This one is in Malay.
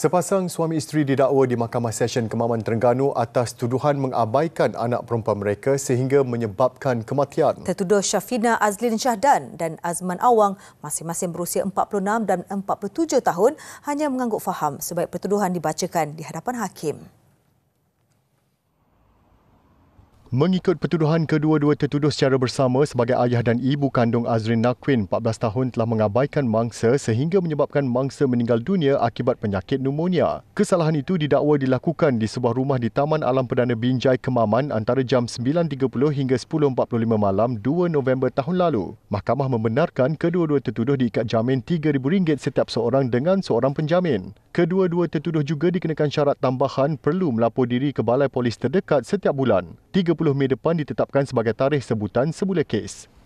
Sepasang suami isteri didakwa di Mahkamah Session Kemaman Terengganu atas tuduhan mengabaikan anak perempuan mereka sehingga menyebabkan kematian. Tertuduh Syafina Azlin Syahdan dan Azman Awang masing-masing berusia 46 dan 47 tahun hanya mengangguk faham sebaik pertuduhan dibacakan di hadapan hakim. Mengikut pertuduhan kedua-dua tertuduh secara bersama sebagai ayah dan ibu kandung Azrin Naqwin, 14 tahun telah mengabaikan mangsa sehingga menyebabkan mangsa meninggal dunia akibat penyakit pneumonia. Kesalahan itu didakwa dilakukan di sebuah rumah di Taman Alam Perdana Binjai Kemaman antara jam 9.30 hingga 10.45 malam 2 November tahun lalu. Mahkamah membenarkan kedua-dua tertuduh diikat jamin RM3,000 setiap seorang dengan seorang penjamin. Kedua-dua tertuduh juga dikenakan syarat tambahan perlu melapor diri ke balai polis terdekat setiap bulan. 30 Mei depan ditetapkan sebagai tarikh sebutan semula kes.